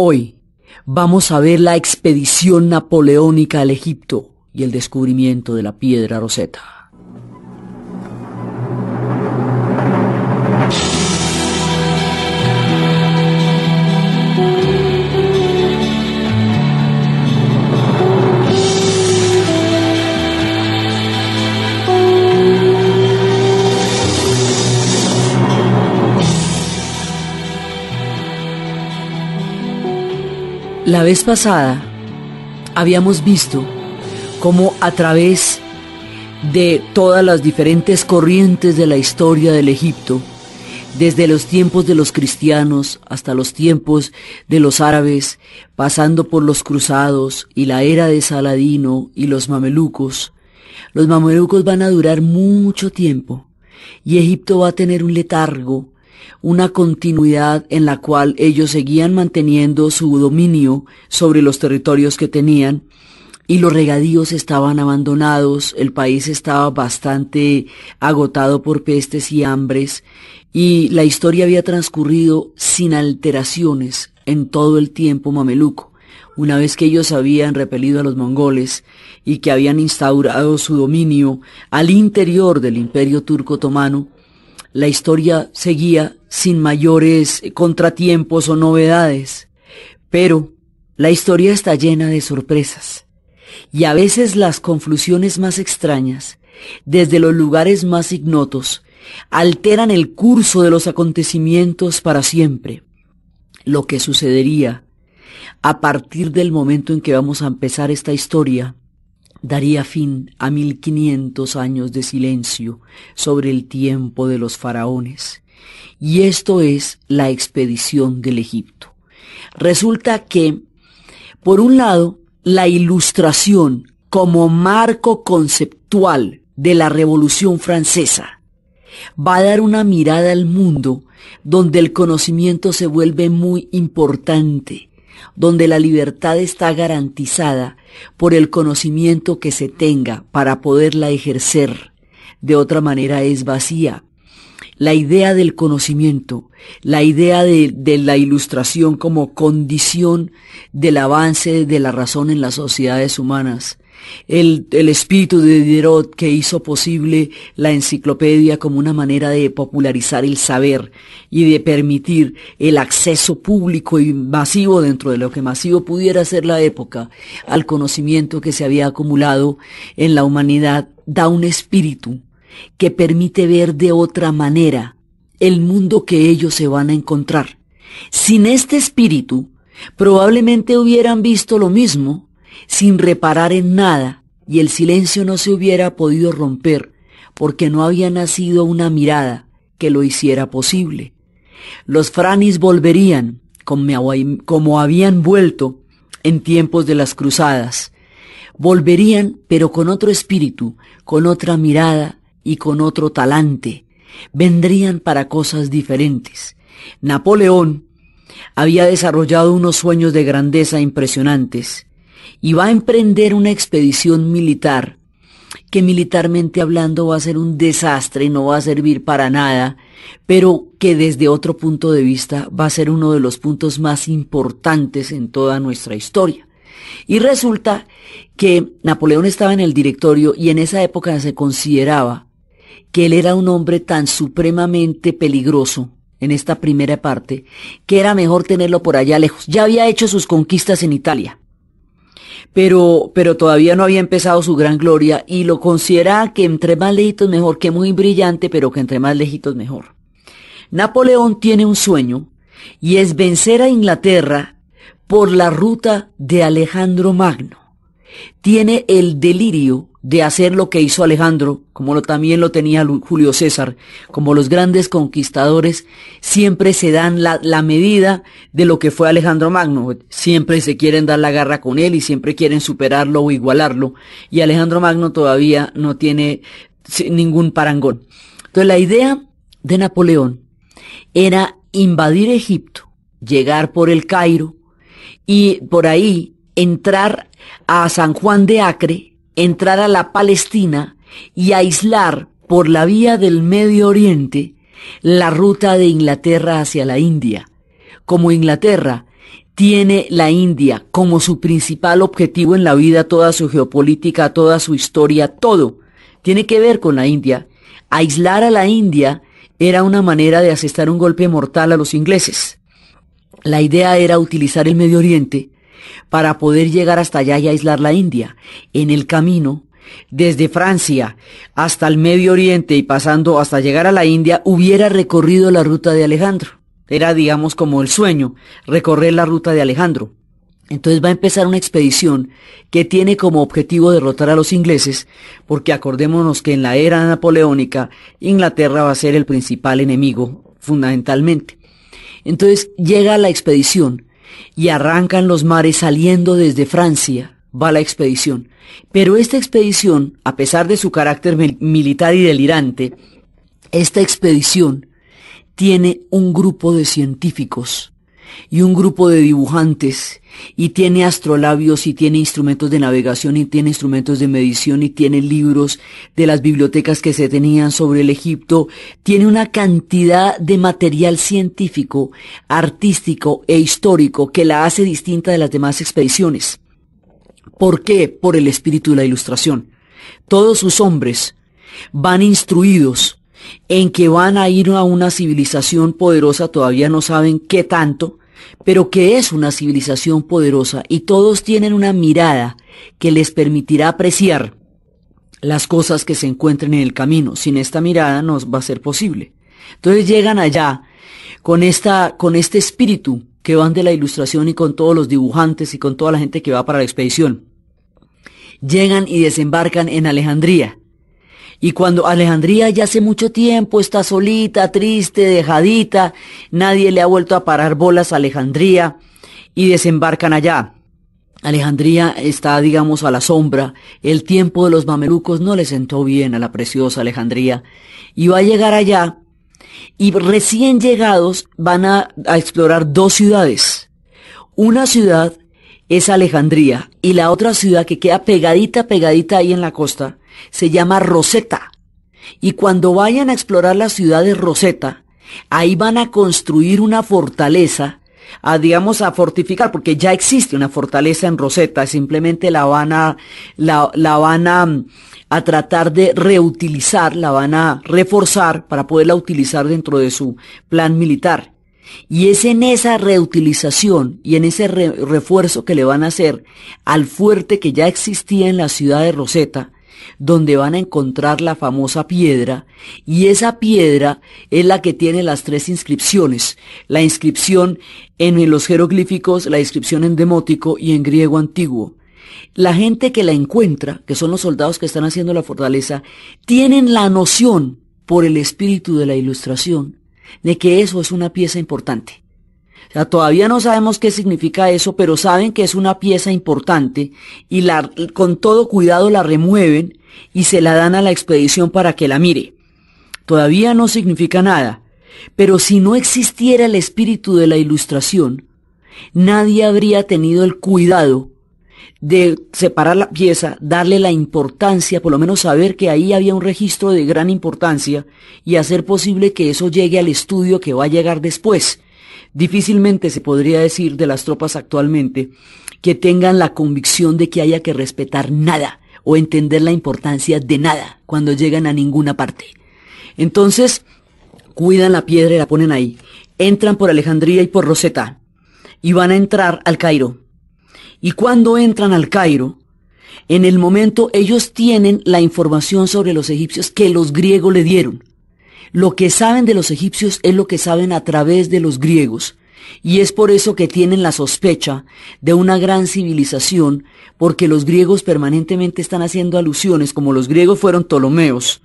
Hoy vamos a ver la expedición napoleónica al Egipto y el descubrimiento de la piedra Rosetta. La vez pasada habíamos visto cómo a través de todas las diferentes corrientes de la historia del Egipto, desde los tiempos de los cristianos hasta los tiempos de los árabes, pasando por los cruzados y la era de Saladino y los mamelucos, los mamelucos van a durar mucho tiempo y Egipto va a tener un letargo una continuidad en la cual ellos seguían manteniendo su dominio sobre los territorios que tenían y los regadíos estaban abandonados, el país estaba bastante agotado por pestes y hambres y la historia había transcurrido sin alteraciones en todo el tiempo mameluco. Una vez que ellos habían repelido a los mongoles y que habían instaurado su dominio al interior del imperio turco otomano, la historia seguía sin mayores eh, contratiempos o novedades, pero la historia está llena de sorpresas y a veces las confusiones más extrañas, desde los lugares más ignotos, alteran el curso de los acontecimientos para siempre. Lo que sucedería a partir del momento en que vamos a empezar esta historia daría fin a mil quinientos años de silencio sobre el tiempo de los faraones. Y esto es la expedición del Egipto. Resulta que, por un lado, la ilustración como marco conceptual de la Revolución Francesa va a dar una mirada al mundo donde el conocimiento se vuelve muy importante donde la libertad está garantizada por el conocimiento que se tenga para poderla ejercer. De otra manera es vacía. La idea del conocimiento, la idea de, la ilustración como condición del avance de la razón en las sociedades humanas, el, el, espíritu de Diderot que hizo posible la enciclopedia como una manera de popularizar el saber y de permitir el acceso público y masivo dentro de lo que masivo pudiera ser la época al conocimiento que se había acumulado en la humanidad, da un espíritu que permite ver de otra manera el mundo que ellos se van a encontrar. Sin este espíritu, probablemente hubieran visto lo mismo sin reparar en nada, y el silencio no se hubiera podido romper, porque no había nacido una mirada que lo hiciera posible. Los franis volverían, como habían vuelto en tiempos de las cruzadas. Volverían, pero con otro espíritu, con otra mirada y con otro talante. Vendrían para cosas diferentes. Napoleón había desarrollado unos sueños de grandeza impresionantes y va a emprender una expedición militar que militarmente hablando va a ser un desastre y no va a servir para nada, pero que desde otro punto de vista va a ser uno de los puntos más importantes en toda nuestra historia. Y resulta que Napoleón estaba en el directorio y en esa época se consideraba que él era un hombre tan supremamente peligroso en esta primera parte, que era mejor tenerlo por allá lejos. Ya había hecho sus conquistas en Italia, pero, pero todavía no había empezado su gran gloria y lo considera que entre más lejitos mejor, que muy brillante, pero que entre más lejitos mejor. Napoleón tiene un sueño y es vencer a Inglaterra por la ruta de Alejandro Magno. Tiene el delirio de hacer lo que hizo Alejandro, como lo, también lo tenía Julio César, como los grandes conquistadores, siempre se dan la, la, medida de lo que fue Alejandro Magno. Siempre se quieren dar la garra con él y siempre quieren superarlo o igualarlo. Y Alejandro Magno todavía no tiene ningún parangón. Entonces la idea de Napoleón era invadir Egipto, llegar por el Cairo y por ahí entrar a San Juan de Acre, entrar a la Palestina y aislar por la vía del Medio Oriente la ruta de Inglaterra hacia la India. Como Inglaterra tiene la India como su principal objetivo en la vida, toda su geopolítica, toda su historia, todo tiene que ver con la India. Aislar a la India era una manera de asestar un golpe mortal a los ingleses. La idea era utilizar el Medio Oriente para poder llegar hasta allá y aislar la India. En el camino, desde Francia hasta el Medio Oriente y pasando hasta llegar a la India, hubiera recorrido la ruta de Alejandro. Era, digamos, como el sueño, recorrer la ruta de Alejandro. Entonces va a empezar una expedición que tiene como objetivo derrotar a los ingleses, porque acordémonos que en la era napoleónica Inglaterra va a ser el principal enemigo, fundamentalmente. Entonces llega la expedición y arrancan los mares saliendo desde Francia. Va la expedición. Pero esta expedición, a pesar de su carácter militar y delirante, esta expedición tiene un grupo de científicos y un grupo de dibujantes y tiene astrolabios y tiene instrumentos de navegación y tiene instrumentos de medición y tiene libros de las bibliotecas que se tenían sobre el Egipto, tiene una cantidad de material científico, artístico e histórico que la hace distinta de las demás expediciones. ¿Por qué? Por el espíritu de la ilustración. Todos sus hombres van instruidos en que van a ir a una civilización poderosa, todavía no saben qué tanto, pero que es una civilización poderosa y todos tienen una mirada que les permitirá apreciar las cosas que se encuentren en el camino. Sin esta mirada no va a ser posible. Entonces llegan allá con este espíritu que van de la ilustración y con todos los dibujantes y con toda la gente que va para la expedición. Llegan y desembarcan en Alejandría. Y cuando Alejandría ya hace mucho tiempo está solita, triste, dejadita, nadie le ha vuelto a parar bolas a Alejandría y desembarcan allá. Alejandría está, digamos, a la sombra. El tiempo de los mamelucos no le sentó bien a la preciosa Alejandría. Y va a llegar allá y recién llegados van a, a explorar dos ciudades. Una ciudad es Alejandría y la otra ciudad que queda pegadita, pegadita ahí en la costa, se llama Rosetta. Y cuando vayan a explorar la ciudad de Rosetta, ahí van a construir una fortaleza, a digamos a fortificar, porque ya existe una fortaleza en Rosetta, simplemente la van a, la van mm, a tratar de reutilizar, la van a reforzar para poderla utilizar dentro de su plan militar. Y es en esa reutilización y en ese refuerzo que le van a hacer al fuerte que ya existía en la ciudad de Roseta, donde van a encontrar la famosa piedra, y esa piedra es la que tiene las tres inscripciones, la inscripción en los jeroglíficos, la inscripción en demótico y en griego antiguo. La gente que la encuentra, que son los soldados que están haciendo la fortaleza, tienen la noción por el espíritu de la ilustración de que eso es una pieza importante. O sea, todavía no sabemos qué significa eso, pero saben que es una pieza importante y la, con todo cuidado la remueven y se la dan a la expedición para que la mire. Todavía no significa nada, pero si no existiera el espíritu de la ilustración, nadie habría tenido el cuidado de separar la pieza, darle la importancia, por lo menos saber que ahí había un registro de gran importancia y hacer posible que eso llegue al estudio que va a llegar después. Difícilmente se podría decir de las tropas actualmente que tengan la convicción de que haya que respetar nada o entender la importancia de nada cuando llegan a ninguna parte. Entonces, cuidan la piedra y la ponen ahí. Entran por Alejandría y por Rosetta y van a entrar al Cairo y cuando entran al Cairo, en el momento ellos tienen la información sobre los egipcios que los griegos le dieron. Lo que saben de los egipcios es lo que saben a través de los griegos. Y es por eso que tienen la sospecha de una gran civilización, porque los griegos permanentemente están haciendo alusiones, como los griegos fueron Ptolomeos,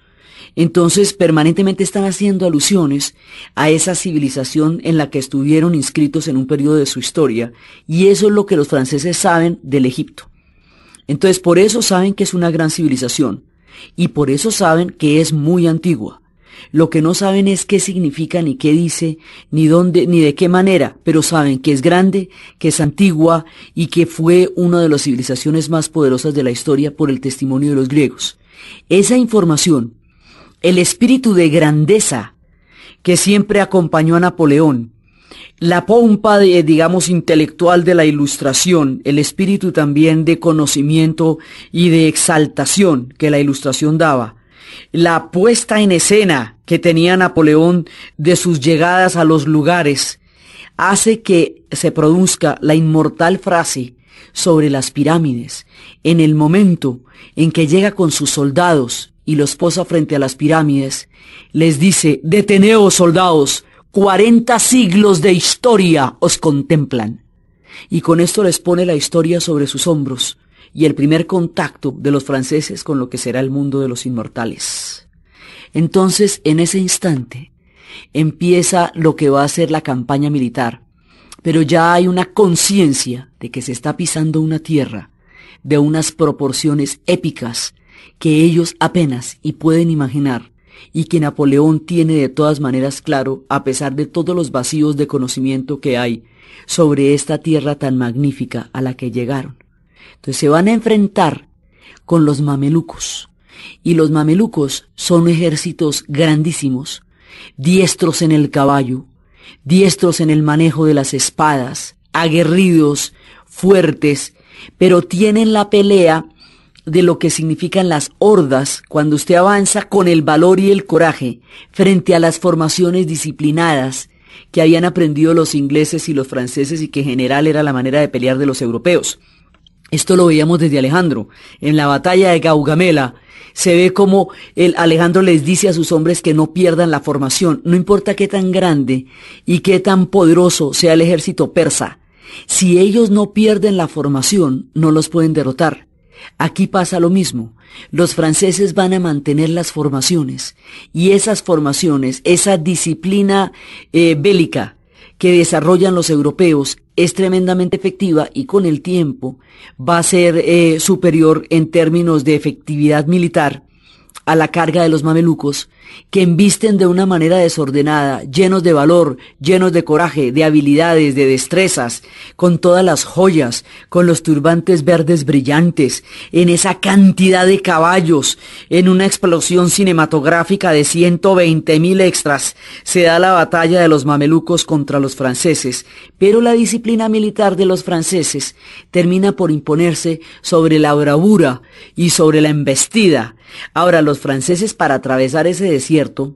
entonces permanentemente están haciendo alusiones a esa civilización en la que estuvieron inscritos en un periodo de su historia y eso es lo que los franceses saben del Egipto. Entonces por eso saben que es una gran civilización y por eso saben que es muy antigua. Lo que no saben es qué significa, ni qué dice, ni dónde, ni de qué manera, pero saben que es grande, que es antigua y que fue una de las civilizaciones más poderosas de la historia por el testimonio de los griegos. Esa información el espíritu de grandeza que siempre acompañó a Napoleón, la pompa, de, digamos, intelectual de la ilustración, el espíritu también de conocimiento y de exaltación que la ilustración daba, la puesta en escena que tenía Napoleón de sus llegadas a los lugares, hace que se produzca la inmortal frase sobre las pirámides, en el momento en que llega con sus soldados y los posa frente a las pirámides, les dice, deteneos soldados, cuarenta siglos de historia os contemplan. Y con esto les pone la historia sobre sus hombros y el primer contacto de los franceses con lo que será el mundo de los inmortales. Entonces, en ese instante, empieza lo que va a ser la campaña militar, pero ya hay una conciencia de que se está pisando una tierra de unas proporciones épicas que ellos apenas y pueden imaginar, y que Napoleón tiene de todas maneras claro, a pesar de todos los vacíos de conocimiento que hay sobre esta tierra tan magnífica a la que llegaron. Entonces se van a enfrentar con los mamelucos, y los mamelucos son ejércitos grandísimos, diestros en el caballo, diestros en el manejo de las espadas, aguerridos, fuertes, pero tienen la pelea de lo que significan las hordas cuando usted avanza con el valor y el coraje frente a las formaciones disciplinadas que habían aprendido los ingleses y los franceses y que en general era la manera de pelear de los europeos. Esto lo veíamos desde Alejandro. En la batalla de Gaugamela se ve como el Alejandro les dice a sus hombres que no pierdan la formación, no importa qué tan grande y qué tan poderoso sea el ejército persa. Si ellos no pierden la formación, no los pueden derrotar. Aquí pasa lo mismo. Los franceses van a mantener las formaciones y esas formaciones, esa disciplina eh, bélica que desarrollan los europeos es tremendamente efectiva y con el tiempo va a ser eh, superior en términos de efectividad militar a la carga de los mamelucos, que embisten de una manera desordenada, llenos de valor, llenos de coraje, de habilidades, de destrezas, con todas las joyas, con los turbantes verdes brillantes, en esa cantidad de caballos, en una explosión cinematográfica de 120 mil extras, se da la batalla de los mamelucos contra los franceses, pero la disciplina militar de los franceses termina por imponerse sobre la bravura y sobre la embestida, Ahora, los franceses para atravesar ese desierto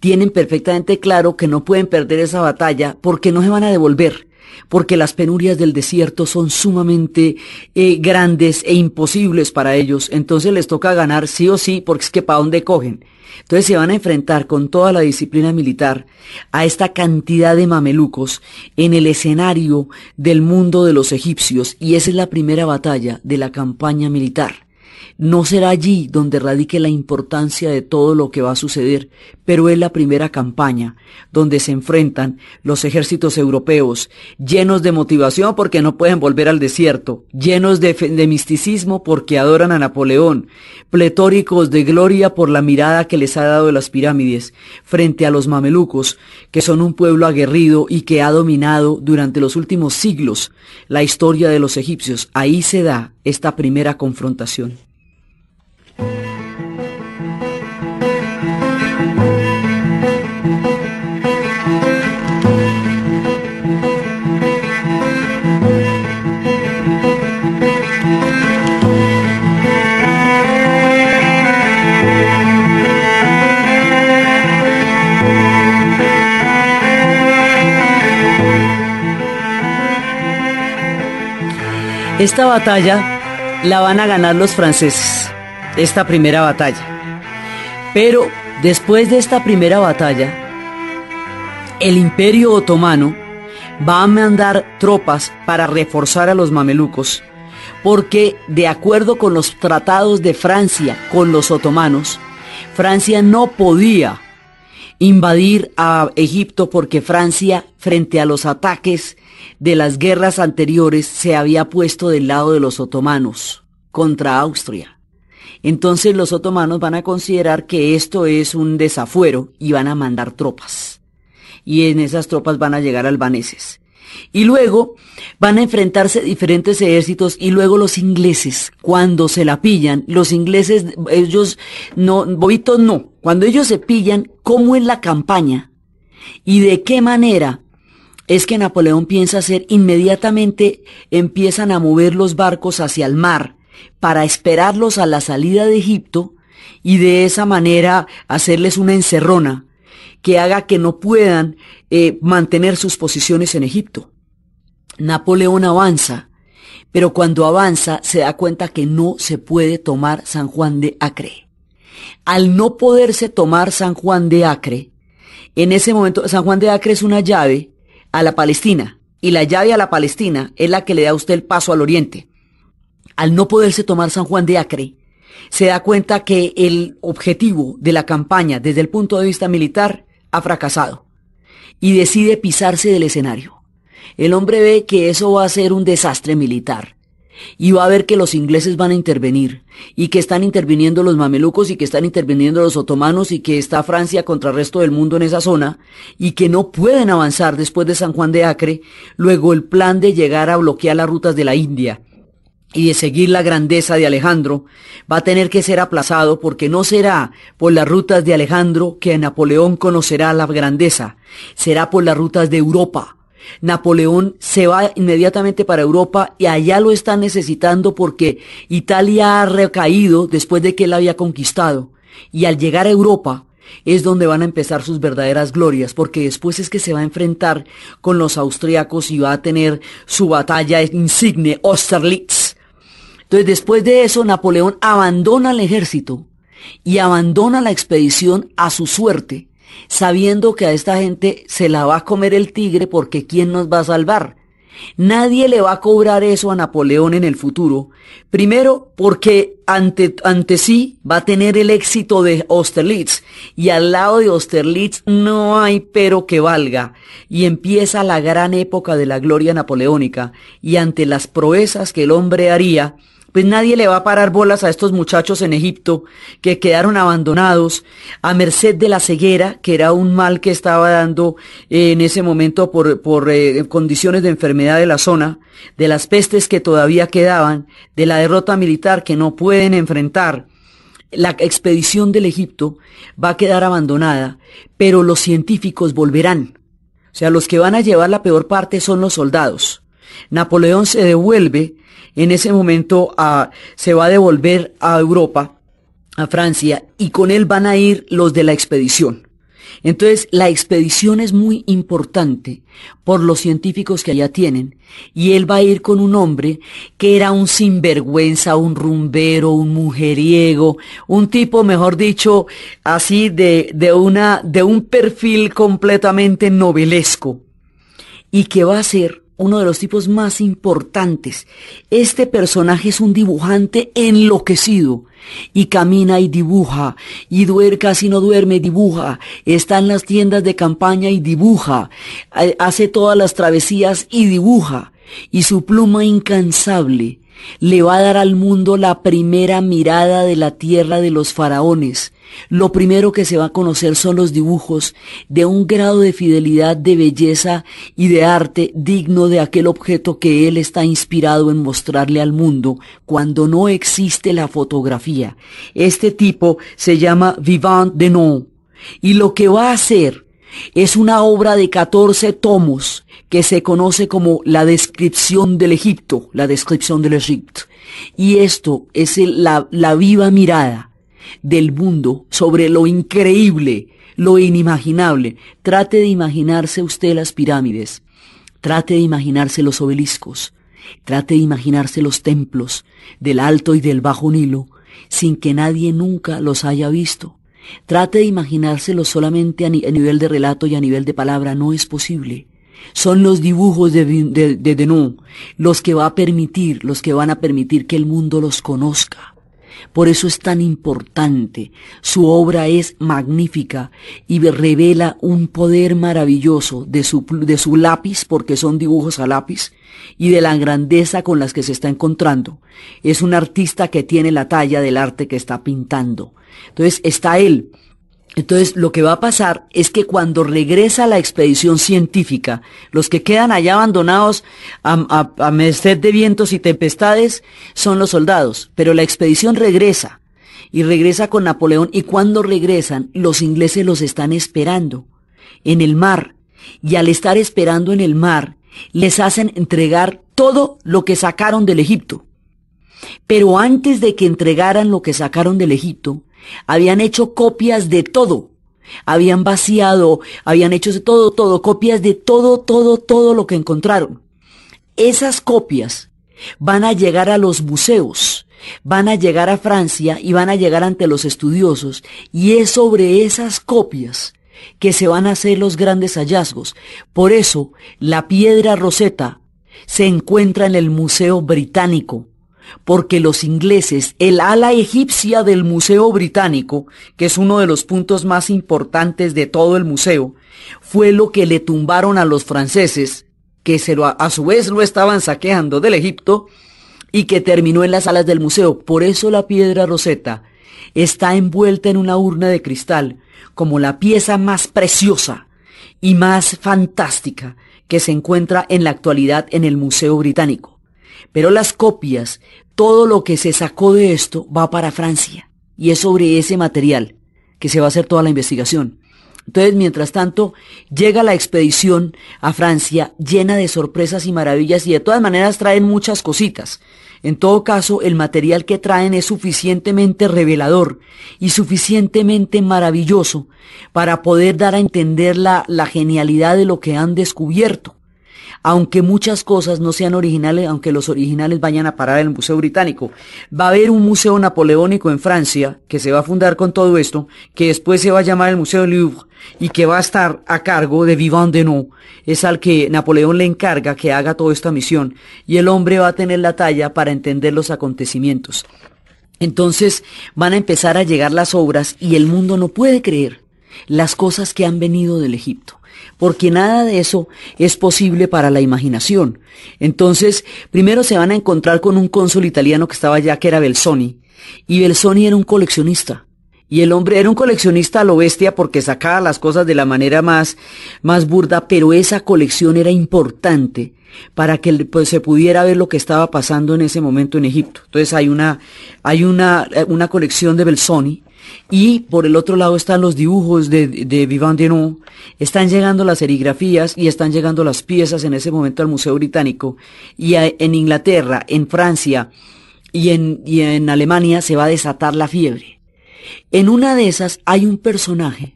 tienen perfectamente claro que no pueden perder esa batalla porque no se van a devolver, porque las penurias del desierto son sumamente eh, grandes e imposibles para ellos. Entonces les toca ganar sí o sí porque es que para dónde cogen. Entonces se van a enfrentar con toda la disciplina militar a esta cantidad de mamelucos en el escenario del mundo de los egipcios y esa es la primera batalla de la campaña militar. No será allí donde radique la importancia de todo lo que va a suceder, pero es la primera campaña donde se enfrentan los ejércitos europeos, llenos de motivación porque no pueden volver al desierto, llenos de, misticismo porque adoran a Napoleón, pletóricos de gloria por la mirada que les ha dado las pirámides, frente a los mamelucos, que son un pueblo aguerrido y que ha dominado durante los últimos siglos la historia de los egipcios. Ahí se da esta primera confrontación. Esta batalla la van a ganar los franceses, esta primera batalla. Pero después de esta primera batalla, el imperio otomano va a mandar tropas para reforzar a los mamelucos, porque de acuerdo con los tratados de Francia con los otomanos, Francia no podía invadir a Egipto porque Francia, frente a los ataques de las guerras anteriores, se había puesto del lado de los otomanos contra Austria. Entonces los otomanos van a considerar que esto es un desafuero y van a mandar tropas. Y en esas tropas van a llegar albaneses. Y luego van a enfrentarse diferentes ejércitos y luego los ingleses, cuando se la pillan, los ingleses, ellos, no, bobitos no, cuando ellos se pillan, ¿cómo es la campaña? ¿Y de qué manera es que Napoleón piensa hacer, inmediatamente empiezan a mover los barcos hacia el mar para esperarlos a la salida de Egipto y de esa manera hacerles una encerrona que haga que no puedan eh, mantener sus posiciones en Egipto. Napoleón avanza, pero cuando avanza se da cuenta que no se puede tomar San Juan de Acre. Al no poderse tomar San Juan de Acre, en ese momento San Juan de Acre es una llave a la Palestina y la llave a la Palestina es la que le da a usted el paso al oriente. Al no poderse tomar San Juan de Acre, se da cuenta que el objetivo de la campaña desde el punto de vista militar ha fracasado y decide pisarse del escenario. El hombre ve que eso va a ser un desastre militar y va a ver que los ingleses van a intervenir y que están interviniendo los mamelucos y que están interviniendo los otomanos y que está Francia contra el resto del mundo en esa zona y que no pueden avanzar después de San Juan de Acre, luego el plan de llegar a bloquear las rutas de la India y de seguir la grandeza de Alejandro, va a tener que ser aplazado porque no será por las rutas de Alejandro que Napoleón conocerá la grandeza, será por las rutas de Europa. Napoleón se va inmediatamente para Europa y allá lo está necesitando porque Italia ha recaído después de que él había conquistado. Y al llegar a Europa, es donde van a empezar sus verdaderas glorias, porque después es que se va a enfrentar con los austriacos y va a tener su batalla insigne, Austerlitz, entonces, después de eso, Napoleón abandona el ejército y abandona la expedición a su suerte, sabiendo que a esta gente se la va a comer el tigre porque ¿quién nos va a salvar? Nadie le va a cobrar eso a Napoleón en el futuro. Primero, porque ante, ante, sí va a tener el éxito de Austerlitz. Y al lado de Austerlitz no hay pero que valga. Y empieza la gran época de la gloria napoleónica. Y ante las proezas que el hombre haría, pues nadie le va a parar bolas a estos muchachos en Egipto que quedaron abandonados a merced de la ceguera, que era un mal que estaba dando eh, en ese momento por, eh, condiciones de enfermedad de la zona, de las pestes que todavía quedaban, de la derrota militar que no pueden enfrentar la expedición del Egipto va a quedar abandonada, pero los científicos volverán. O sea, los que van a llevar la peor parte son los soldados. Napoleón se devuelve en ese momento a, ah, se va a devolver a Europa, a Francia, y con él van a ir los de la expedición. Entonces, la expedición es muy importante por los científicos que allá tienen, y él va a ir con un hombre que era un sinvergüenza, un rumbero, un mujeriego, un tipo, mejor dicho, así de, de una, de un perfil completamente novelesco, y que va a ser uno de los tipos más importantes. Este personaje es un dibujante enloquecido y camina y dibuja y duerme casi no duerme, dibuja, está en las tiendas de campaña y dibuja, hace todas las travesías y dibuja y su pluma incansable le va a dar al mundo la primera mirada de la tierra de los faraones. Lo primero que se va a conocer son los dibujos de un grado de fidelidad, de belleza y de arte digno de aquel objeto que él está inspirado en mostrarle al mundo cuando no existe la fotografía. Este tipo se llama Vivant Denon y lo que va a hacer es una obra de 14 tomos que se conoce como la descripción del Egipto, la descripción del Egipto. Y esto es la, viva mirada del mundo sobre lo increíble, lo inimaginable. Trate de imaginarse usted las pirámides, trate de imaginarse los obeliscos, trate de imaginarse los templos del Alto y del Bajo Nilo, sin que nadie nunca los haya visto. Trate de imaginárselo solamente a nivel de relato y a nivel de palabra, no es posible. Son los dibujos de, de, los que va a permitir, los que van a permitir que el mundo los conozca. Por eso es tan importante. Su obra es magnífica y revela un poder maravilloso de su, de su, lápiz, porque son dibujos a lápiz, y de la grandeza con las que se está encontrando. Es un artista que tiene la talla del arte que está pintando. Entonces está él entonces, lo que va a pasar es que cuando regresa la expedición científica, los que quedan allá abandonados a, a, a merced de vientos y tempestades son los soldados, pero la expedición regresa y regresa con Napoleón y cuando regresan, los ingleses los están esperando en el mar y al estar esperando en el mar, les hacen entregar todo lo que sacaron del Egipto. Pero antes de que entregaran lo que sacaron del Egipto, habían hecho copias de todo. Habían vaciado, habían hecho todo, todo, copias de todo, todo, todo lo que encontraron. Esas copias van a llegar a los museos, van a llegar a Francia y van a llegar ante los estudiosos. Y es sobre esas copias que se van a hacer los grandes hallazgos. Por eso, la piedra roseta se encuentra en el Museo Británico, porque los ingleses, el ala egipcia del Museo Británico, que es uno de los puntos más importantes de todo el museo, fue lo que le tumbaron a los franceses, que a su vez lo estaban saqueando del Egipto, y que terminó en las alas del museo. Por eso la piedra roseta está envuelta en una urna de cristal, como la pieza más preciosa y más fantástica que se encuentra en la actualidad en el Museo Británico. Pero las copias, todo lo que se sacó de esto va para Francia. Y es sobre ese material que se va a hacer toda la investigación. Entonces, mientras tanto, llega la expedición a Francia llena de sorpresas y maravillas y de todas maneras traen muchas cositas. En todo caso, el material que traen es suficientemente revelador y suficientemente maravilloso para poder dar a entender la, la genialidad de lo que han descubierto aunque muchas cosas no sean originales, aunque los originales vayan a parar el Museo Británico. Va a haber un museo napoleónico en Francia que se va a fundar con todo esto, que después se va a llamar el Museo Louvre y que va a estar a cargo de Vivant Denot, Es al que Napoleón le encarga que haga toda esta misión y el hombre va a tener la talla para entender los acontecimientos. Entonces van a empezar a llegar las obras y el mundo no puede creer las cosas que han venido del Egipto porque nada de eso es posible para la imaginación. Entonces, primero se van a encontrar con un cónsul italiano que estaba allá, que era Belsoni, y Belsoni era un coleccionista. Y el hombre era un coleccionista a lo bestia porque sacaba las cosas de la manera más, más burda, pero esa colección era importante para que pues, se pudiera ver lo que estaba pasando en ese momento en Egipto. Entonces hay una, hay una, eh, una colección de Belsoni y por el otro lado están los dibujos de, de Vivant Denon, están llegando las serigrafías y están llegando las piezas en ese momento al Museo Británico. Y en Inglaterra, en Francia y en, y en Alemania se va a desatar la fiebre. En una de esas hay un personaje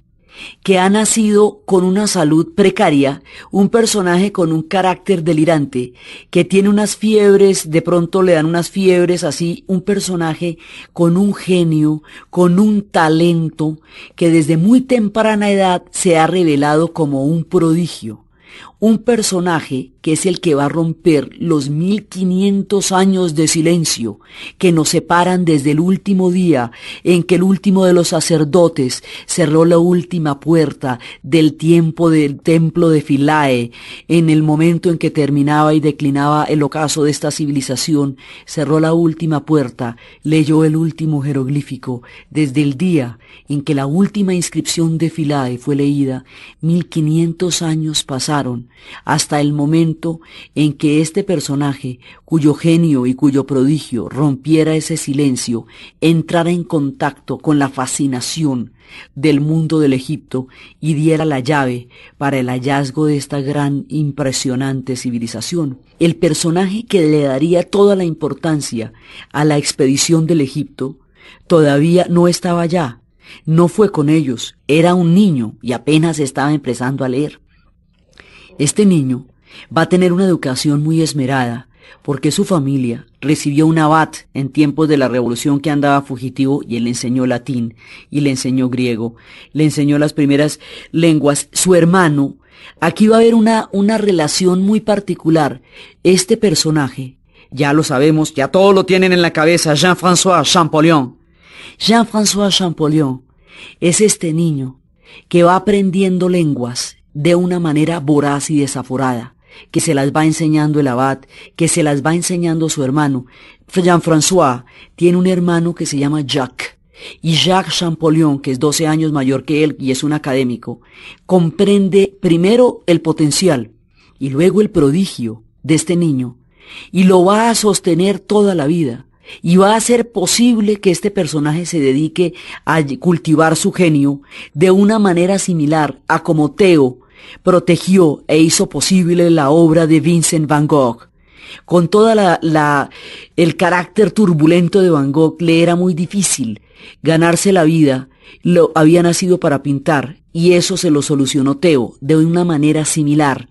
que ha nacido con una salud precaria, un personaje con un carácter delirante, que tiene unas fiebres, de pronto le dan unas fiebres así, un personaje con un genio, con un talento, que desde muy temprana edad se ha revelado como un prodigio un personaje que es el que va a romper los 1500 años de silencio que nos separan desde el último día en que el último de los sacerdotes cerró la última puerta del tiempo del templo de Philae en el momento en que terminaba y declinaba el ocaso de esta civilización, cerró la última puerta, leyó el último jeroglífico, desde el día en que la última inscripción de Philae fue leída, 1500 años pasaron hasta el momento en que este personaje, cuyo genio y cuyo prodigio rompiera ese silencio, entrara en contacto con la fascinación del mundo del Egipto y diera la llave para el hallazgo de esta gran impresionante civilización. El personaje que le daría toda la importancia a la expedición del Egipto todavía no estaba allá, no fue con ellos, era un niño y apenas estaba empezando a leer. Este niño va a tener una educación muy esmerada porque su familia recibió un abad en tiempos de la revolución que andaba fugitivo y él le enseñó latín y le enseñó griego, le enseñó las primeras lenguas. Su hermano, aquí va a haber una, una relación muy particular. Este personaje, ya lo sabemos, ya todos lo tienen en la cabeza, Jean-François Champollion. Jean-François Champollion es este niño que va aprendiendo lenguas de una manera voraz y desaforada, que se las va enseñando el abad, que se las va enseñando su hermano. Jean-François tiene un hermano que se llama Jacques, y Jacques Champollion, que es 12 años mayor que él y es un académico, comprende primero el potencial y luego el prodigio de este niño, y lo va a sostener toda la vida y va a ser posible que este personaje se dedique a cultivar su genio de una manera similar a como Theo protegió e hizo posible la obra de Vincent Van Gogh. Con toda la, la, el carácter turbulento de Van Gogh le era muy difícil ganarse la vida, lo había nacido para pintar y eso se lo solucionó Theo de una manera similar.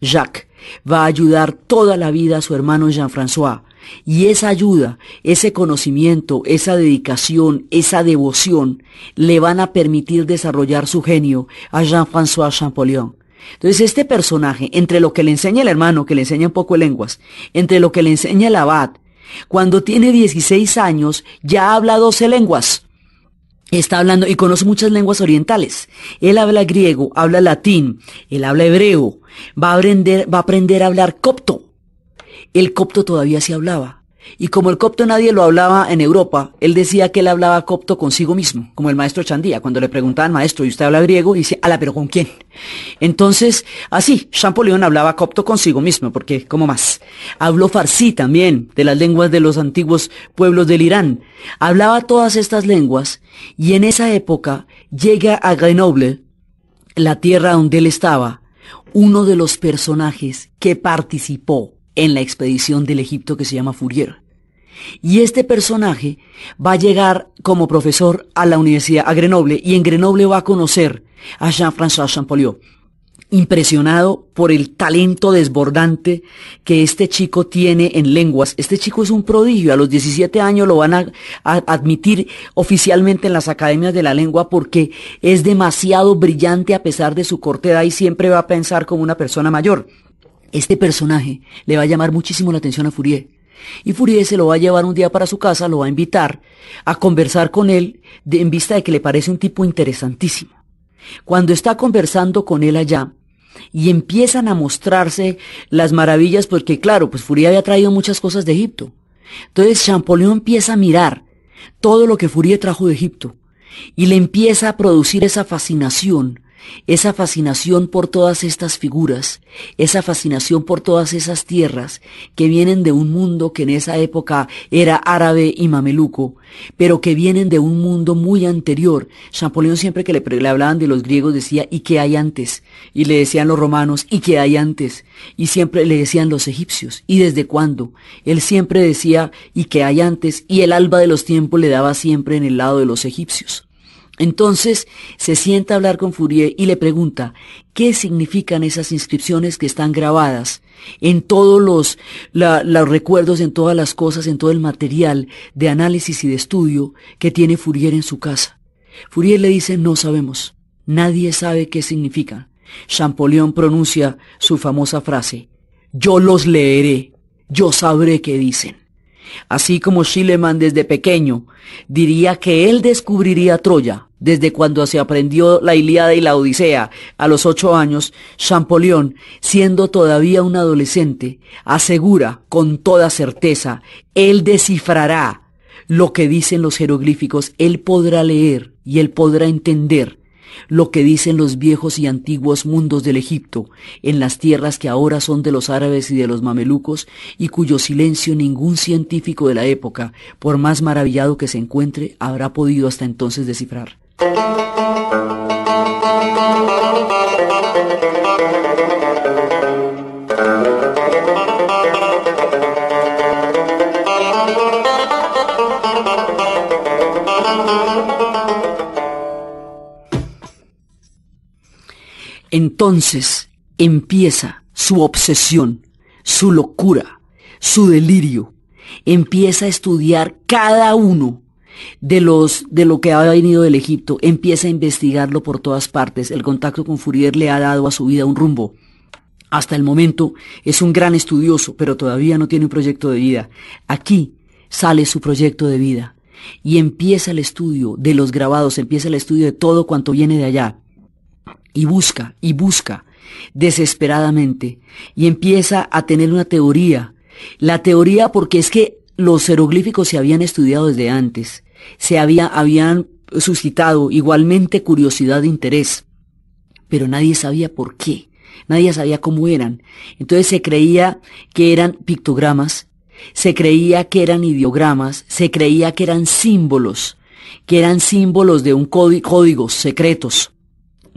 Jacques va a ayudar toda la vida a su hermano Jean-François y esa ayuda, ese conocimiento, esa dedicación, esa devoción le van a permitir desarrollar su genio a Jean-François Champollion. Entonces este personaje, entre lo que le enseña el hermano, que le enseña un poco lenguas, entre lo que le enseña el abad, cuando tiene 16 años ya habla 12 lenguas. Está hablando y conoce muchas lenguas orientales. Él habla griego, habla latín, él habla hebreo, va a aprender, va a, aprender a hablar copto el copto todavía se hablaba. Y como el copto nadie lo hablaba en Europa, él decía que él hablaba copto consigo mismo, como el maestro Chandía, cuando le preguntaban, maestro, ¿y usted habla griego? Y dice, ala, pero ¿con quién? Entonces, así, Champollion hablaba copto consigo mismo, porque, ¿cómo más? Habló farsi también, de las lenguas de los antiguos pueblos del Irán. Hablaba todas estas lenguas, y en esa época llega a Grenoble, la tierra donde él estaba, uno de los personajes que participó en la expedición del Egipto que se llama Fourier. Y este personaje va a llegar como profesor a la universidad, a Grenoble, y en Grenoble va a conocer a Jean-François Champollion, impresionado por el talento desbordante que este chico tiene en lenguas. Este chico es un prodigio, a los 17 años lo van a, admitir oficialmente en las academias de la lengua porque es demasiado brillante a pesar de su corta edad y siempre va a pensar como una persona mayor. Este personaje le va a llamar muchísimo la atención a Fourier. Y Fourier se lo va a llevar un día para su casa, lo va a invitar a conversar con él en vista de que le parece un tipo interesantísimo. Cuando está conversando con él allá y empiezan a mostrarse las maravillas, porque claro, pues Fourier había traído muchas cosas de Egipto. Entonces Champollion empieza a mirar todo lo que Fourier trajo de Egipto y le empieza a producir esa fascinación esa fascinación por todas estas figuras, esa fascinación por todas esas tierras que vienen de un mundo que en esa época era árabe y mameluco, pero que vienen de un mundo muy anterior. Champollion siempre que le, le hablaban de los griegos decía, ¿y qué hay antes? Y le decían los romanos, ¿y qué hay antes? Y siempre le decían los egipcios, ¿y desde cuándo? Él siempre decía, ¿y qué hay antes? Y el alba de los tiempos le daba siempre en el lado de los egipcios. Entonces se sienta a hablar con Fourier y le pregunta, ¿qué significan esas inscripciones que están grabadas en todos los, los recuerdos, en todas las cosas, en todo el material de análisis y de estudio que tiene Fourier en su casa? Fourier le dice, no sabemos, nadie sabe qué significa. Champollion pronuncia su famosa frase, yo los leeré, yo sabré qué dicen. Así como Schillemann desde pequeño diría que él descubriría Troya, desde cuando se aprendió la Ilíada y la Odisea a los ocho años, Champollion, siendo todavía un adolescente, asegura con toda certeza, él descifrará lo que dicen los jeroglíficos, él podrá leer y él podrá entender lo que dicen los viejos y antiguos mundos del Egipto, en las tierras que ahora son de los árabes y de los mamelucos, y cuyo silencio ningún científico de la época, por más maravillado que se encuentre, habrá podido hasta entonces descifrar. Entonces empieza su obsesión, su locura, su delirio. Empieza a estudiar cada uno de los de lo que ha venido del Egipto, empieza a investigarlo por todas partes. El contacto con Fourier le ha dado a su vida un rumbo. Hasta el momento es un gran estudioso, pero todavía no tiene un proyecto de vida. Aquí sale su proyecto de vida y empieza el estudio de los grabados, empieza el estudio de todo cuanto viene de allá y busca y busca desesperadamente y empieza a tener una teoría. La teoría porque es que los jeroglíficos se habían estudiado desde antes, se había, habían suscitado igualmente curiosidad e interés, pero nadie sabía por qué, nadie sabía cómo eran. Entonces se creía que eran pictogramas, se creía que eran ideogramas, se creía que eran símbolos, que eran símbolos de un códigos secretos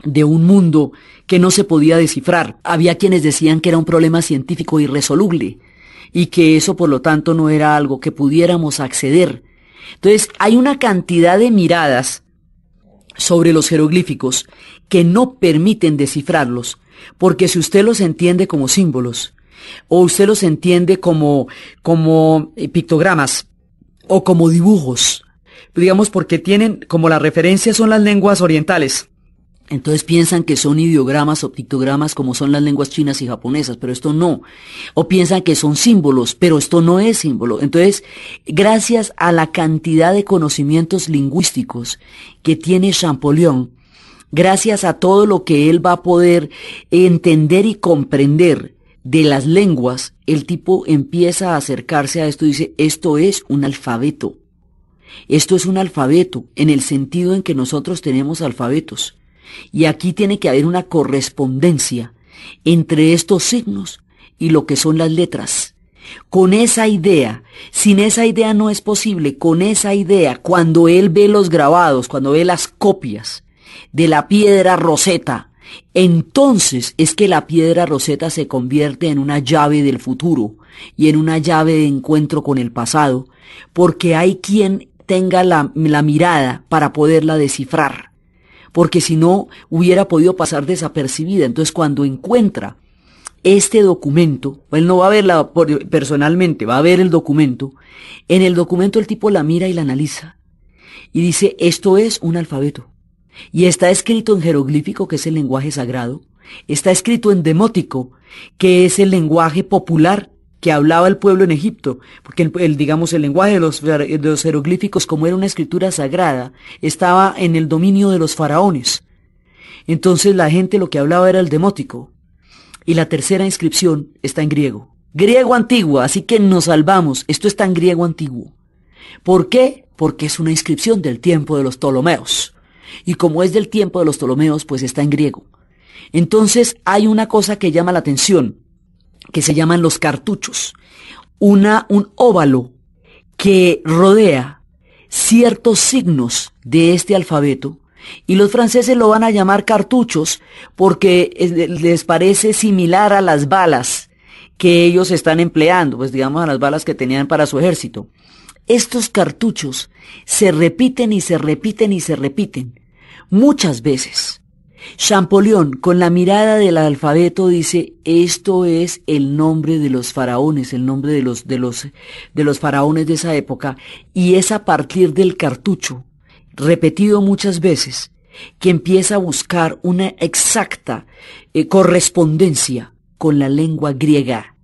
de un mundo que no se podía descifrar. Había quienes decían que era un problema científico irresoluble y que eso por lo tanto no era algo que pudiéramos acceder. Entonces hay una cantidad de miradas sobre los jeroglíficos que no permiten descifrarlos, porque si usted los entiende como símbolos, o usted los entiende como, como eh, pictogramas, o como dibujos, digamos porque tienen, como la referencia son las lenguas orientales, entonces piensan que son ideogramas o pictogramas como son las lenguas chinas y japonesas, pero esto no. O piensan que son símbolos, pero esto no es símbolo. Entonces, gracias a la cantidad de conocimientos lingüísticos que tiene Champollion, gracias a todo lo que él va a poder entender y comprender de las lenguas, el tipo empieza a acercarse a esto y dice, esto es un alfabeto. Esto es un alfabeto en el sentido en que nosotros tenemos alfabetos. Y aquí tiene que haber una correspondencia entre estos signos y lo que son las letras. Con esa idea, sin esa idea no es posible, con esa idea, cuando él ve los grabados, cuando ve las copias de la piedra roseta, entonces es que la piedra roseta se convierte en una llave del futuro y en una llave de encuentro con el pasado, porque hay quien tenga la, mirada para poderla descifrar porque si no hubiera podido pasar desapercibida. Entonces cuando encuentra este documento, él no va a verla personalmente, va a ver el documento, en el documento el tipo la mira y la analiza y dice, esto es un alfabeto. Y está escrito en jeroglífico, que es el lenguaje sagrado, está escrito en demótico, que es el lenguaje popular que hablaba el pueblo en Egipto, porque el, digamos, el lenguaje de los, de los jeroglíficos, como era una escritura sagrada, estaba en el dominio de los faraones. Entonces la gente lo que hablaba era el demótico. Y la tercera inscripción está en griego. Griego antiguo, así que nos salvamos. Esto está en griego antiguo. ¿Por qué? Porque es una inscripción del tiempo de los Ptolomeos. Y como es del tiempo de los Ptolomeos, pues está en griego. Entonces hay una cosa que llama la atención que se llaman los cartuchos, una, un óvalo que rodea ciertos signos de este alfabeto y los franceses lo van a llamar cartuchos porque eh, les parece similar a las balas que ellos están empleando, pues digamos a las balas que tenían para su ejército. Estos cartuchos se repiten y se repiten y se repiten muchas veces. Champollion, con la mirada del alfabeto, dice, esto es el nombre de los faraones, el nombre de los, de los, de los faraones de esa época, y es a partir del cartucho, repetido muchas veces, que empieza a buscar una exacta eh, correspondencia con la lengua griega.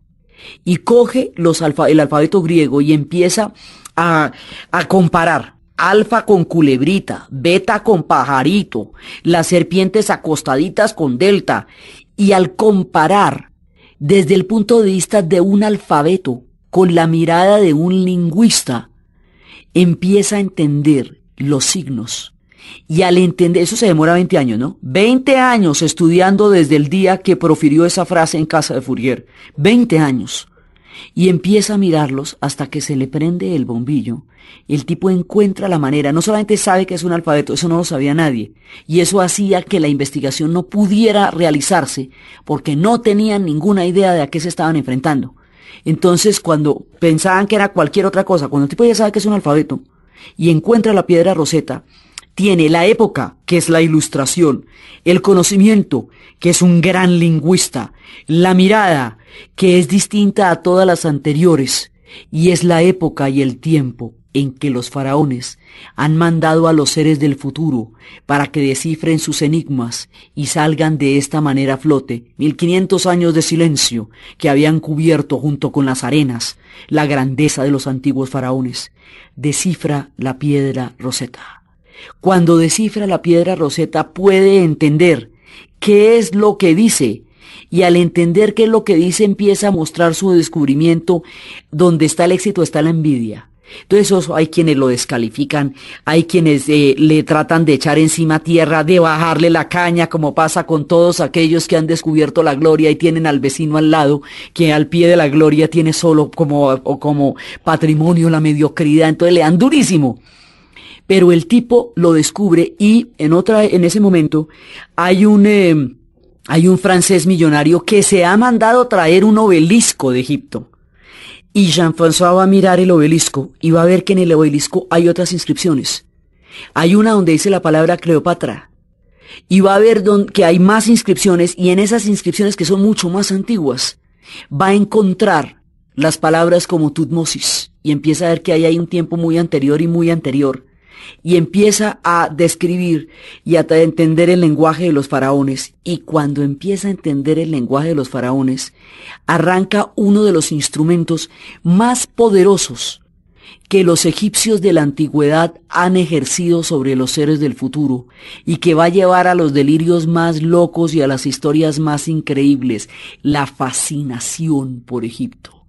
Y coge los alfa el alfabeto griego y empieza a, a comparar alfa con culebrita, beta con pajarito, las serpientes acostaditas con delta, y al comparar desde el punto de vista de un alfabeto con la mirada de un lingüista, empieza a entender los signos. Y al entender, eso se demora 20 años, ¿no? 20 años estudiando desde el día que profirió esa frase en casa de Fourier. 20 años y empieza a mirarlos hasta que se le prende el bombillo. El tipo encuentra la manera, no solamente sabe que es un alfabeto, eso no lo sabía nadie, y eso hacía que la investigación no pudiera realizarse porque no tenían ninguna idea de a qué se estaban enfrentando. Entonces, cuando pensaban que era cualquier otra cosa, cuando el tipo ya sabe que es un alfabeto y encuentra la piedra roseta, tiene la época, que es la ilustración, el conocimiento, que es un gran lingüista, la mirada, que es distinta a todas las anteriores, y es la época y el tiempo en que los faraones han mandado a los seres del futuro para que descifren sus enigmas y salgan de esta manera a flote 1500 años de silencio que habían cubierto junto con las arenas la grandeza de los antiguos faraones. Descifra la piedra roseta. Cuando descifra la piedra roseta puede entender qué es lo que dice y al entender qué es lo que dice empieza a mostrar su descubrimiento, donde está el éxito está la envidia. Entonces hay quienes lo descalifican, hay quienes eh, le tratan de echar encima tierra, de bajarle la caña, como pasa con todos aquellos que han descubierto la gloria y tienen al vecino al lado, que al pie de la gloria tiene solo como, como patrimonio la mediocridad, entonces le dan durísimo pero el tipo lo descubre y en otra, en ese momento, hay un, eh, hay un francés millonario que se ha mandado traer un obelisco de Egipto. Y Jean-François va a mirar el obelisco y va a ver que en el obelisco hay otras inscripciones. Hay una donde dice la palabra Cleopatra. Y va a ver que hay más inscripciones y en esas inscripciones que son mucho más antiguas va a encontrar las palabras como Tutmosis y empieza a ver que ahí hay un tiempo muy anterior y muy anterior y empieza a describir y a entender el lenguaje de los faraones. Y cuando empieza a entender el lenguaje de los faraones, arranca uno de los instrumentos más poderosos que los egipcios de la antigüedad han ejercido sobre los seres del futuro y que va a llevar a los delirios más locos y a las historias más increíbles, la fascinación por Egipto.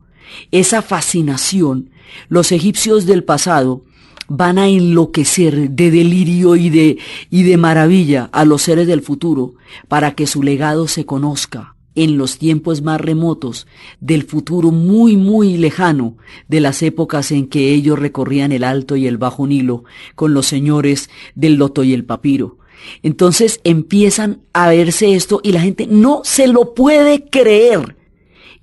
Esa fascinación, los egipcios del pasado van a enloquecer de delirio y de, y de maravilla a los seres del futuro para que su legado se conozca en los tiempos más remotos del futuro muy muy lejano de las épocas en que ellos recorrían el Alto y el Bajo Nilo con los señores del Loto y el Papiro. Entonces empiezan a verse esto y la gente no se lo puede creer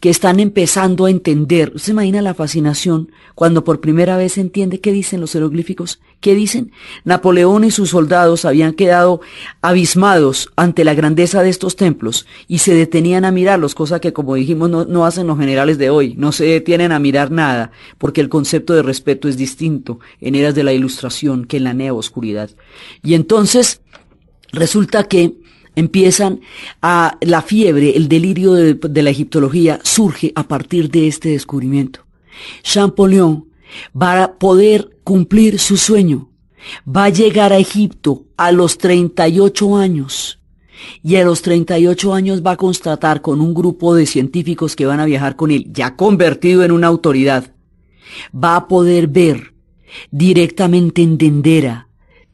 que están empezando a entender. ¿Usted se imagina la fascinación cuando por primera vez se entiende qué dicen los jeroglíficos? ¿Qué dicen? Napoleón y sus soldados habían quedado abismados ante la grandeza de estos templos y se detenían a mirarlos, cosa que como dijimos no, hacen los generales de hoy, no se detienen a mirar nada, porque el concepto de respeto es distinto en eras de la ilustración que en la Oscuridad, Y entonces resulta que empiezan a la fiebre, el delirio de, la egiptología surge a partir de este descubrimiento. Champollion va a poder cumplir su sueño, va a llegar a Egipto a los 38 años y a los 38 años va a constatar con un grupo de científicos que van a viajar con él, ya convertido en una autoridad, va a poder ver directamente en Dendera,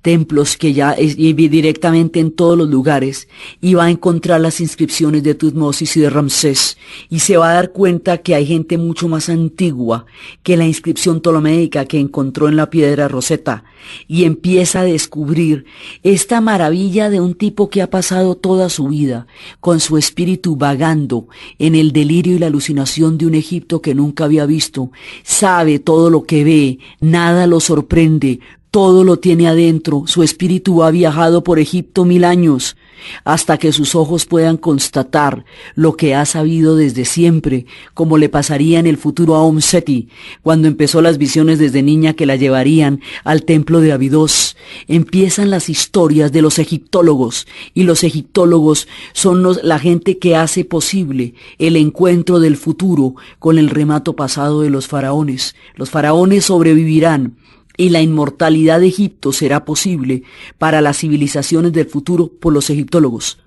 templos que ya vi directamente en todos los lugares y va a encontrar las inscripciones de Tutmosis y de Ramsés y se va a dar cuenta que hay gente mucho más antigua que la inscripción tolomédica que encontró en la piedra Roseta, y empieza a descubrir esta maravilla de un tipo que ha pasado toda su vida con su espíritu vagando en el delirio y la alucinación de un Egipto que nunca había visto, sabe todo lo que ve, nada lo sorprende, todo lo tiene adentro, su espíritu ha viajado por Egipto mil años, hasta que sus ojos puedan constatar lo que ha sabido desde siempre, como le pasaría en el futuro a Seti, cuando empezó las visiones desde niña que la llevarían al templo de Abidos. Empiezan las historias de los egiptólogos, y los egiptólogos son la gente que hace posible el encuentro del futuro con el remato pasado de los faraones. Los faraones sobrevivirán y la inmortalidad de Egipto será posible para las civilizaciones del futuro por los egiptólogos.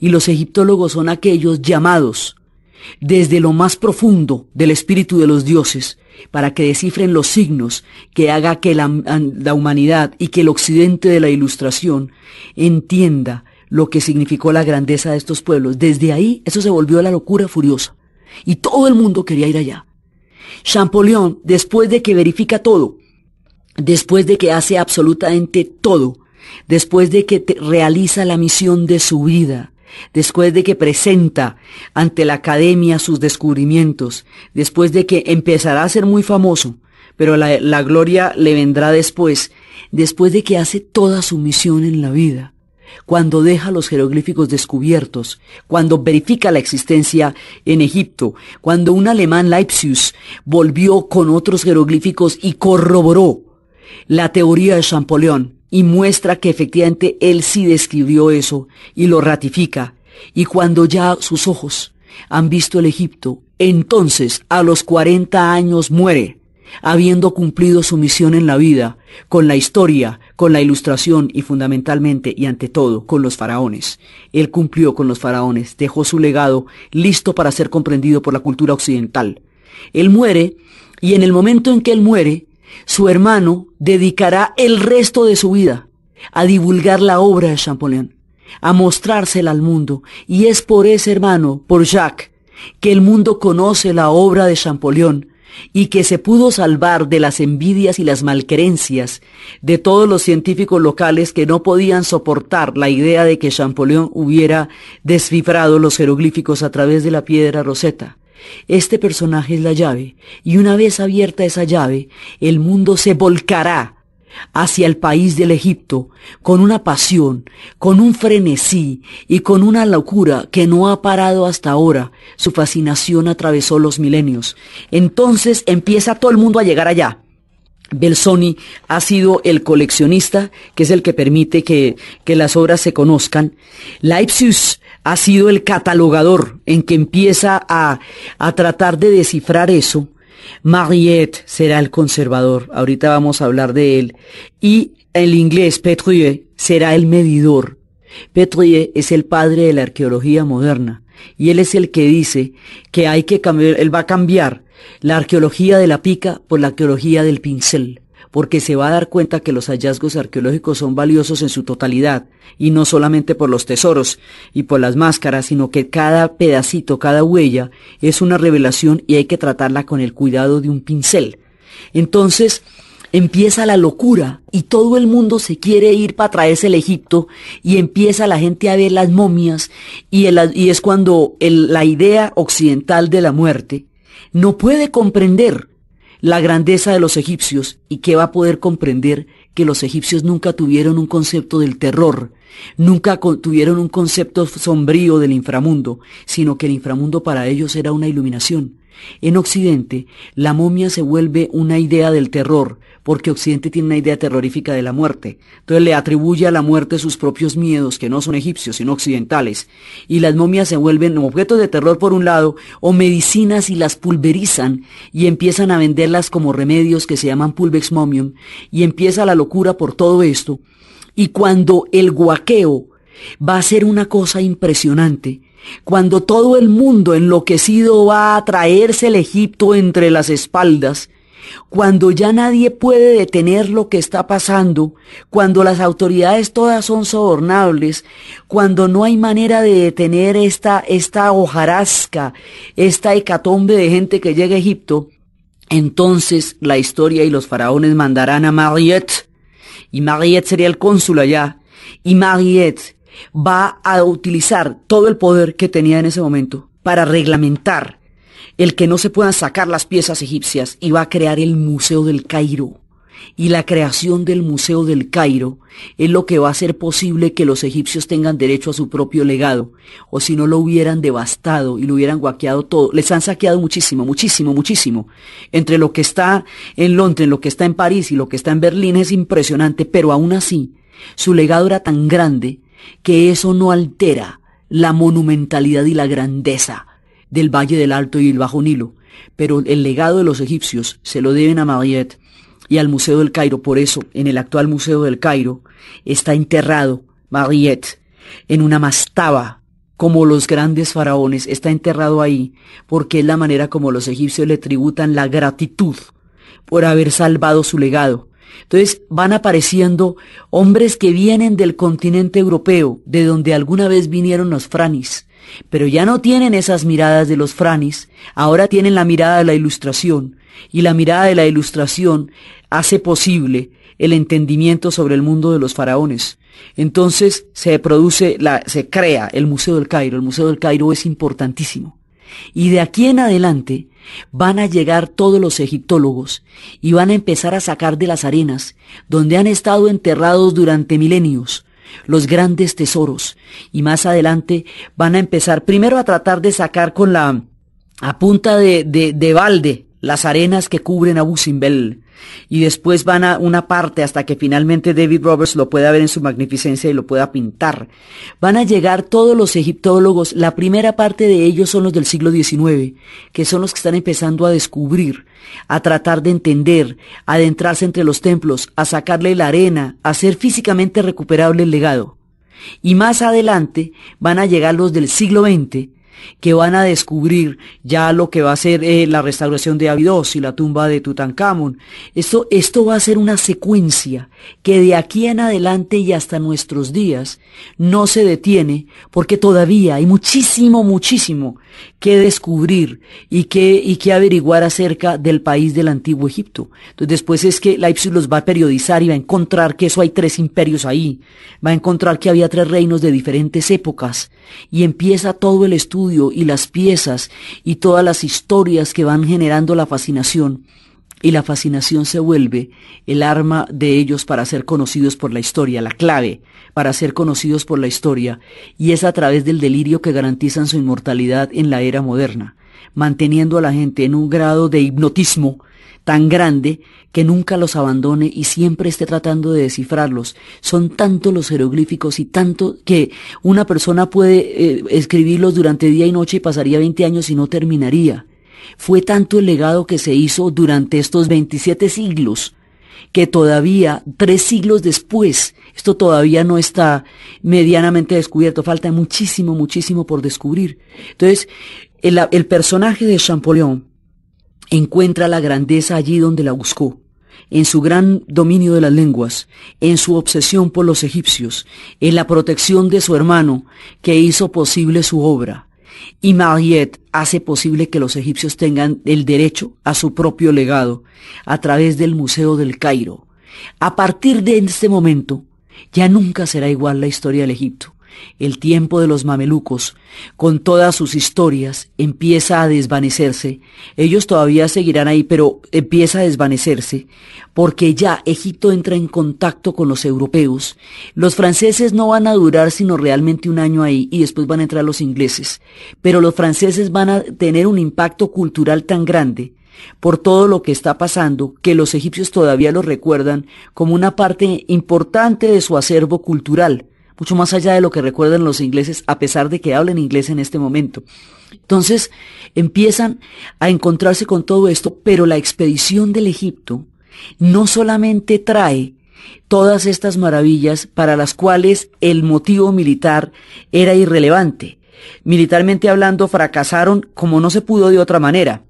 Y los egiptólogos son aquellos llamados desde lo más profundo del espíritu de los dioses para que descifren los signos que haga que la, humanidad y que el occidente de la ilustración entienda lo que significó la grandeza de estos pueblos. Desde ahí eso se volvió la locura furiosa y todo el mundo quería ir allá. Champollion, después de que verifica todo, después de que hace absolutamente todo, después de que realiza la misión de su vida, después de que presenta ante la academia sus descubrimientos, después de que empezará a ser muy famoso, pero la, gloria le vendrá después, después de que hace toda su misión en la vida, cuando deja los jeroglíficos descubiertos, cuando verifica la existencia en Egipto, cuando un alemán Leipzig volvió con otros jeroglíficos y corroboró la teoría de Champollion y muestra que efectivamente él sí describió eso y lo ratifica. Y cuando ya sus ojos han visto el Egipto, entonces a los 40 años muere, habiendo cumplido su misión en la vida, con la historia, con la ilustración y fundamentalmente y ante todo con los faraones. Él cumplió con los faraones, dejó su legado listo para ser comprendido por la cultura occidental. Él muere y en el momento en que él muere, su hermano dedicará el resto de su vida a divulgar la obra de Champollion, a mostrársela al mundo. Y es por ese hermano, por Jacques, que el mundo conoce la obra de Champollion y que se pudo salvar de las envidias y las malquerencias de todos los científicos locales que no podían soportar la idea de que Champollion hubiera descifrado los jeroglíficos a través de la piedra roseta. Este personaje es la llave, y una vez abierta esa llave, el mundo se volcará hacia el país del Egipto con una pasión, con un frenesí y con una locura que no ha parado hasta ahora. Su fascinación atravesó los milenios. Entonces empieza todo el mundo a llegar allá. Belsoni ha sido el coleccionista, que es el que permite que, que las obras se conozcan. Leipzig ha sido el catalogador en que empieza a, a tratar de descifrar eso. Mariette será el conservador, ahorita vamos a hablar de él. Y el inglés Petrie será el medidor. Petrie es el padre de la arqueología moderna y él es el que dice que hay que cambiar, él va a cambiar la arqueología de la pica por la arqueología del pincel, porque se va a dar cuenta que los hallazgos arqueológicos son valiosos en su totalidad, y no solamente por los tesoros y por las máscaras, sino que cada pedacito, cada huella es una revelación y hay que tratarla con el cuidado de un pincel. Entonces, empieza la locura y todo el mundo se quiere ir para traerse el Egipto y empieza la gente a ver las momias y, es cuando la idea occidental de la muerte no puede comprender la grandeza de los egipcios y que va a poder comprender que los egipcios nunca tuvieron un concepto del terror, nunca tuvieron un concepto sombrío del inframundo, sino que el inframundo para ellos era una iluminación. En Occidente, la momia se vuelve una idea del terror, porque Occidente tiene una idea terrorífica de la muerte. Entonces le atribuye a la muerte sus propios miedos, que no son egipcios, sino occidentales. Y las momias se vuelven objetos de terror por un lado, o medicinas y las pulverizan y empiezan a venderlas como remedios que se llaman pulvex momium. Y empieza la locura por todo esto. Y cuando el guaqueo va a ser una cosa impresionante, cuando todo el mundo enloquecido va a traerse el Egipto entre las espaldas, cuando ya nadie puede detener lo que está pasando, cuando las autoridades todas son sobornables, cuando no hay manera de detener esta, esta hojarasca, esta hecatombe de gente que llega a Egipto, entonces la historia y los faraones mandarán a Mariette, y Mariette sería el cónsul allá, y Mariette va a utilizar todo el poder que tenía en ese momento para reglamentar el que no se puedan sacar las piezas egipcias y va a crear el Museo del Cairo. Y la creación del Museo del Cairo es lo que va a hacer posible que los egipcios tengan derecho a su propio legado, o si no lo hubieran devastado y lo hubieran guaqueado todo. Les han saqueado muchísimo, muchísimo, muchísimo. Entre lo que está en Londres, lo que está en París y lo que está en Berlín es impresionante, pero aún así, su legado era tan grande que eso no altera la monumentalidad y la grandeza del Valle del Alto y el Bajo Nilo, pero el legado de los egipcios se lo deben a Mariette y al Museo del Cairo. Por eso, en el actual Museo del Cairo está enterrado Mariette en una mastaba, como los grandes faraones, está enterrado ahí, porque es la manera como los egipcios le tributan la gratitud por haber salvado su legado. Entonces van apareciendo hombres que vienen del continente europeo, de donde alguna vez vinieron los franis, pero ya no tienen esas miradas de los franis, ahora tienen la mirada de la ilustración, y la mirada de la ilustración hace posible el entendimiento sobre el mundo de los faraones. Entonces se produce, se crea el Museo del Cairo. El Museo del Cairo es importantísimo. Y de aquí en adelante van a llegar todos los egiptólogos y van a empezar a sacar de las arenas donde han estado enterrados durante milenios los grandes tesoros. Y más adelante van a empezar primero a tratar de sacar con la a punta de, de, de balde las arenas que cubren a Busimbel, y después van a una parte hasta que finalmente David Roberts lo pueda ver en su magnificencia y lo pueda pintar. Van a llegar todos los egiptólogos, la primera parte de ellos son los del siglo XIX, que son los que están empezando a descubrir, a tratar de entender, a adentrarse entre los templos, a sacarle la arena, a hacer físicamente recuperable el legado. Y más adelante van a llegar los del siglo XX, que van a descubrir ya lo que va a ser eh, la restauración de Abidos y la tumba de Tutankamón. Esto, esto va a ser una secuencia que de aquí en adelante y hasta nuestros días no se detiene porque todavía hay muchísimo, muchísimo que descubrir y que, y que averiguar acerca del país del antiguo Egipto. Entonces después es que Leipzig los va a periodizar y va a encontrar que eso hay tres imperios ahí, va a encontrar que había tres reinos de diferentes épocas y empieza todo el estudio y las piezas y todas las historias que van generando la fascinación. Y la fascinación se vuelve el arma de ellos para ser conocidos por la historia, la clave para ser conocidos por la historia, y es a través del delirio que garantizan su inmortalidad en la era moderna, manteniendo a la gente en un grado de hipnotismo tan grande que nunca los abandone y siempre esté tratando de descifrarlos. Son tantos los jeroglíficos y tanto que una persona puede eh, escribirlos durante día y noche y pasaría 20 años y no terminaría. Fue tanto el legado que se hizo durante estos 27 siglos que todavía, tres siglos después, esto todavía no está medianamente descubierto. Falta muchísimo, muchísimo por descubrir. Entonces, el, el personaje de Champollion encuentra la grandeza allí donde la buscó, en su gran dominio de las lenguas, en su obsesión por los egipcios, en la protección de su hermano que hizo posible su obra. Y Mariette hace posible que los egipcios tengan el derecho a su propio legado a través del Museo del Cairo. A partir de este momento, ya nunca será igual la historia del Egipto el tiempo de los mamelucos, con todas sus historias, empieza a desvanecerse. Ellos todavía seguirán ahí, pero empieza a desvanecerse, porque ya Egipto entra en contacto con los europeos. Los franceses no van a durar sino realmente un año ahí y después van a entrar los ingleses. Pero los franceses van a tener un impacto cultural tan grande por todo lo que está pasando, que los egipcios todavía lo recuerdan como una parte importante de su acervo cultural mucho más allá de lo que recuerdan los ingleses, a pesar de que hablen inglés en este momento. Entonces, empiezan a encontrarse con todo esto, pero la expedición del Egipto no solamente trae todas estas maravillas para las cuales el motivo militar era irrelevante. Militarmente hablando, fracasaron como no se pudo de otra manera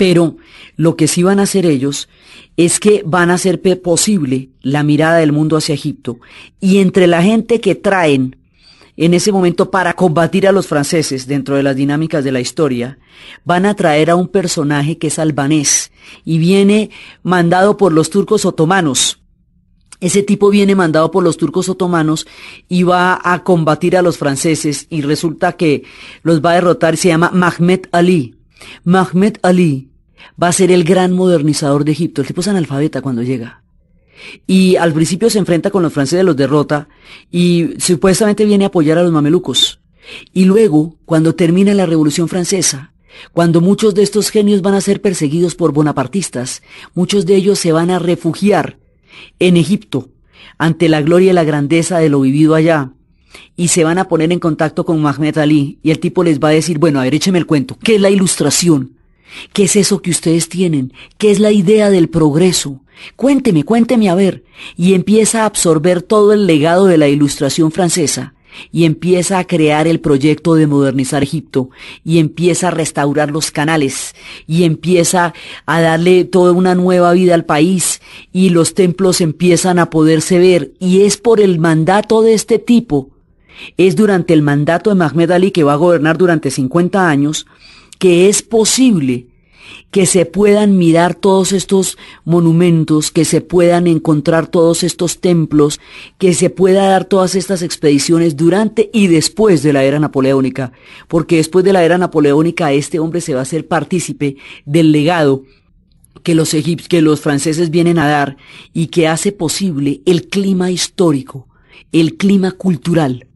pero lo que sí van a hacer ellos es que van a hacer posible la mirada del mundo hacia Egipto. Y entre la gente que traen en ese momento para combatir a los franceses dentro de las dinámicas de la historia, van a traer a un personaje que es albanés y viene mandado por los turcos otomanos. Ese tipo viene mandado por los turcos otomanos y va a combatir a los franceses y resulta que los va a derrotar, se llama Mahmet Ali. Mahmet Ali va a ser el gran modernizador de Egipto. El tipo es analfabeta cuando llega. Y al principio se enfrenta con los franceses, los derrota y supuestamente viene a apoyar a los mamelucos. Y luego, cuando termina la Revolución Francesa, cuando muchos de estos genios van a ser perseguidos por bonapartistas, muchos de ellos se van a refugiar en Egipto ante la gloria y la grandeza de lo vivido allá y se van a poner en contacto con Mahmed Ali y el tipo les va a decir, bueno, a ver, écheme el cuento, ¿qué es la ilustración? ¿Qué es eso que ustedes tienen? ¿Qué es la idea del progreso? Cuénteme, cuénteme a ver. Y empieza a absorber todo el legado de la ilustración francesa. Y empieza a crear el proyecto de modernizar Egipto. Y empieza a restaurar los canales. Y empieza a darle toda una nueva vida al país. Y los templos empiezan a poderse ver. Y es por el mandato de este tipo es durante el mandato de Mahmed Ali, que va a gobernar durante 50 años, que es posible que se puedan mirar todos estos monumentos, que se puedan encontrar todos estos templos, que se pueda dar todas estas expediciones durante y después de la era napoleónica, porque después de la era napoleónica este hombre se va a ser partícipe del legado que los, que los franceses vienen a dar y que hace posible el clima histórico, el clima cultural,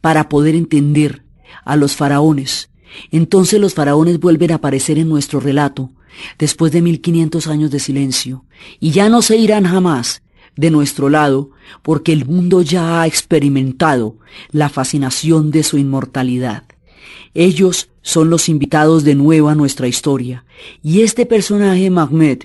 para poder entender a los faraones, entonces los faraones vuelven a aparecer en nuestro relato, después de 1500 años de silencio, y ya no se irán jamás de nuestro lado, porque el mundo ya ha experimentado la fascinación de su inmortalidad. Ellos son los invitados de nuevo a nuestra historia. Y este personaje, Mahmed,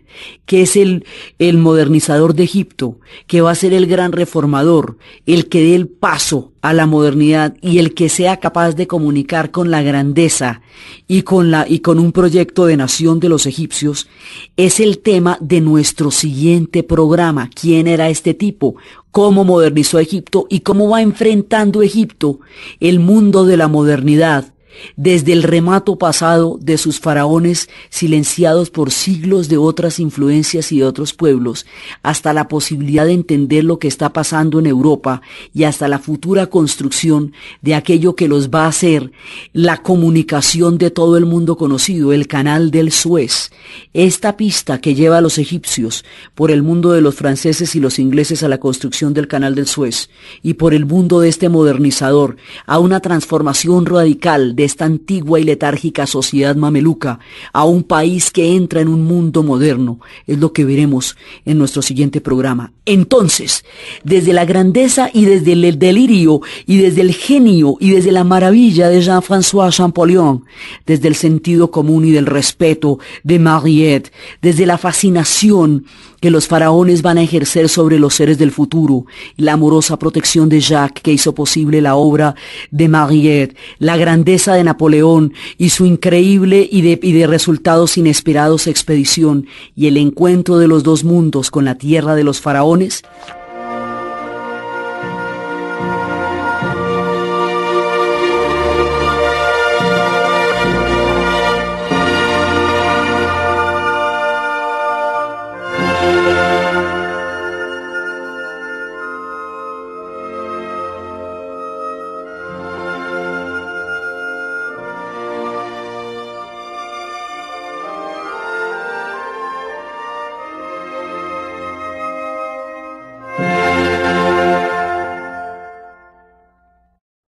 que es el, el modernizador de Egipto, que va a ser el gran reformador, el que dé el paso a la modernidad y el que sea capaz de comunicar con la grandeza y con, la, y con un proyecto de nación de los egipcios, es el tema de nuestro siguiente programa. ¿Quién era este tipo? ¿Cómo modernizó Egipto? ¿Y cómo va enfrentando Egipto el mundo de la modernidad? desde el remato pasado de sus faraones silenciados por siglos de otras influencias y de otros pueblos, hasta la posibilidad de entender lo que está pasando en Europa y hasta la futura construcción de aquello que los va a hacer la comunicación de todo el mundo conocido, el canal del Suez. Esta pista que lleva a los egipcios por el mundo de los franceses y los ingleses a la construcción del canal del Suez y por el mundo de este modernizador a una transformación radical de esta antigua y letárgica sociedad mameluca a un país que entra en un mundo moderno. Es lo que veremos en nuestro siguiente programa. Entonces, desde la grandeza y desde el delirio y desde el genio y desde la maravilla de Jean-François Champollion, desde el sentido común y del respeto de Mariette, desde la fascinación que los faraones van a ejercer sobre los seres del futuro, la amorosa protección de Jacques que hizo posible la obra de Mariette, la grandeza de Napoleón y su increíble y de, y de resultados inesperados expedición y el encuentro de los dos mundos con la tierra de los faraones,